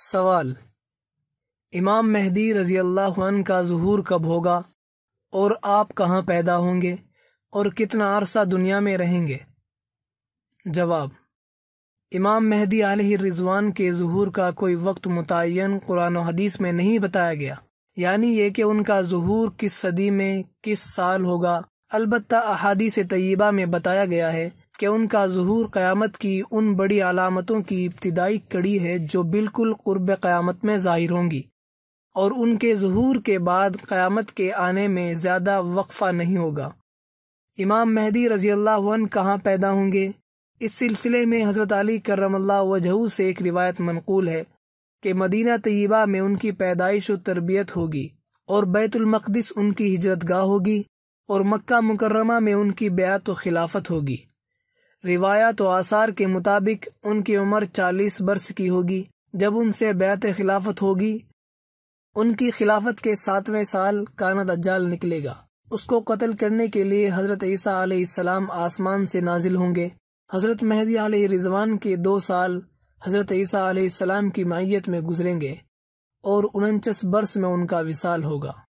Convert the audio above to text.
सवाल इमाम मेहदी रजी अल्लाह का जहूर कब होगा और आप कहाँ पैदा होंगे और कितना अरसा दुनिया में रहेंगे जवाब इमाम मेहदी आल रिजवान के जहूर का कोई वक्त मुतन कुरान हदीस में नहीं बताया गया यानी ये कि उनका जहूर किस सदी में किस साल होगा अलबत् अहादी से तयबा में बताया गया है कि उनका जहूर क़्यामत की उन बड़ी अलामतों की इब्तदाई कड़ी है जो बिल्कुल क़ुरब क़्यामत में ज़ाहिर होंगी और उनके जहूर के बाद क़्यामत के आने में ज़्यादा वक्फ़ा नहीं होगा इमाम महदी रजी कहाँ पैदा होंगे इस सिलसिले में हज़रत अली करम वजहू से एक रिवायत मनकूल है कि मदीना तयबा में उनकी पैदाइश व तरबियत होगी और बैतुलमक़दस उनकी हिजरत गाह होगी और मक्का मुकर्रमा में उनकी ब्यात व खिलाफत होगी रिवायात व आसार के मुताबिक उनकी उम्र चालीस वर्ष की होगी जब उनसे बैत खिलाफत होगी उनकी खिलाफत के सातवें साल काना दज्जाल निकलेगा उसको कत्ल करने के लिए हजरत ईसा आलाम आसमान से नाजिल होंगे हजरत आल रिजवान के दो साल हजरत ईसा आलाम की माइत में गुजरेंगे और उनचास बरस में उनका विशाल होगा